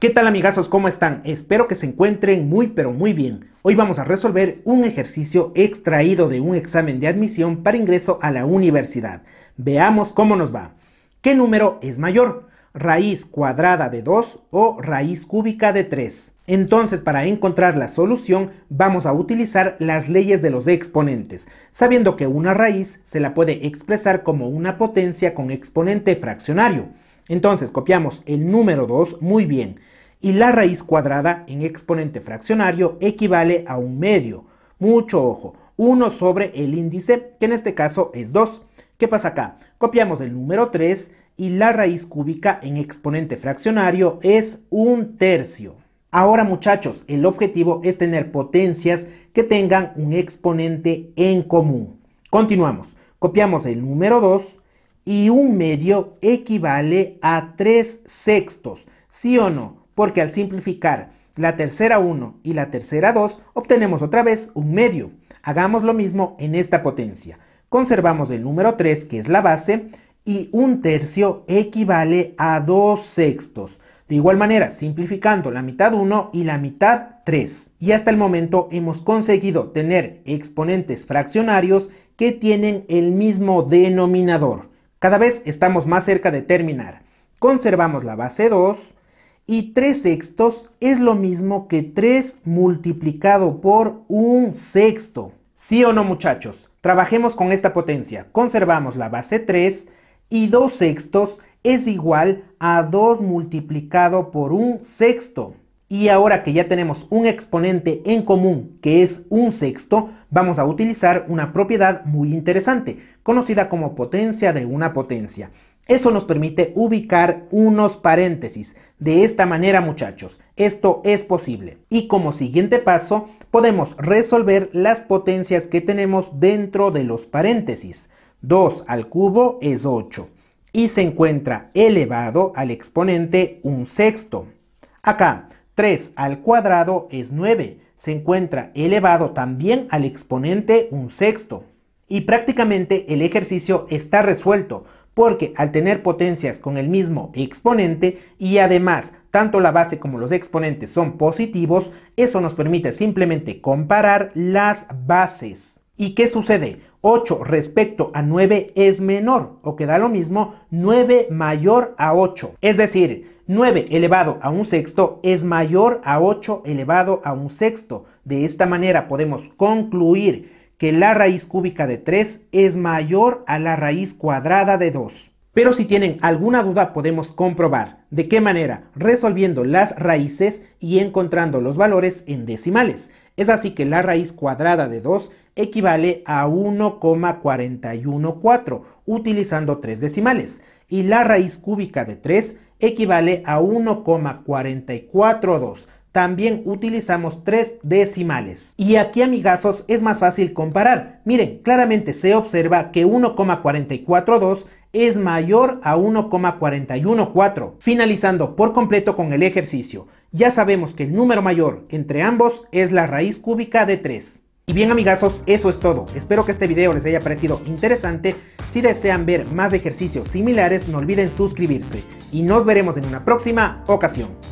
¿Qué tal amigazos? ¿Cómo están? Espero que se encuentren muy pero muy bien. Hoy vamos a resolver un ejercicio extraído de un examen de admisión para ingreso a la universidad. Veamos cómo nos va. ¿Qué número es mayor? ¿Raíz cuadrada de 2 o raíz cúbica de 3? Entonces para encontrar la solución vamos a utilizar las leyes de los exponentes, sabiendo que una raíz se la puede expresar como una potencia con exponente fraccionario. Entonces copiamos el número 2, muy bien, y la raíz cuadrada en exponente fraccionario equivale a un medio, mucho ojo, 1 sobre el índice, que en este caso es 2. ¿Qué pasa acá? Copiamos el número 3 y la raíz cúbica en exponente fraccionario es un tercio. Ahora muchachos, el objetivo es tener potencias que tengan un exponente en común. Continuamos. Copiamos el número 2 y un medio equivale a 3 sextos, ¿sí o no? Porque al simplificar la tercera 1 y la tercera 2, obtenemos otra vez un medio. Hagamos lo mismo en esta potencia. Conservamos el número 3, que es la base, y un tercio equivale a 2 sextos. De igual manera, simplificando la mitad 1 y la mitad 3. Y hasta el momento hemos conseguido tener exponentes fraccionarios que tienen el mismo denominador. Cada vez estamos más cerca de terminar. Conservamos la base 2 y 3 sextos es lo mismo que 3 multiplicado por un sexto. ¿Sí o no muchachos? Trabajemos con esta potencia. Conservamos la base 3 y 2 sextos es igual a 2 multiplicado por un sexto. Y ahora que ya tenemos un exponente en común que es un sexto, vamos a utilizar una propiedad muy interesante, conocida como potencia de una potencia. Eso nos permite ubicar unos paréntesis. De esta manera, muchachos, esto es posible. Y como siguiente paso, podemos resolver las potencias que tenemos dentro de los paréntesis. 2 al cubo es 8 y se encuentra elevado al exponente un sexto. Acá 3 al cuadrado es 9, se encuentra elevado también al exponente un sexto. Y prácticamente el ejercicio está resuelto, porque al tener potencias con el mismo exponente y además tanto la base como los exponentes son positivos, eso nos permite simplemente comparar las bases. ¿Y qué sucede? 8 respecto a 9 es menor, o queda da lo mismo, 9 mayor a 8. Es decir, 9 elevado a un sexto es mayor a 8 elevado a un sexto. De esta manera podemos concluir que la raíz cúbica de 3 es mayor a la raíz cuadrada de 2. Pero si tienen alguna duda podemos comprobar de qué manera resolviendo las raíces y encontrando los valores en decimales. Es así que la raíz cuadrada de 2 equivale a 1,414 utilizando tres decimales y la raíz cúbica de 3 equivale a 1,442 también utilizamos tres decimales. Y aquí amigazos es más fácil comparar. Miren, claramente se observa que 1,442 es mayor a 1,414. Finalizando por completo con el ejercicio, ya sabemos que el número mayor entre ambos es la raíz cúbica de 3. Y bien amigazos, eso es todo. Espero que este video les haya parecido interesante. Si desean ver más ejercicios similares, no olviden suscribirse. Y nos veremos en una próxima ocasión.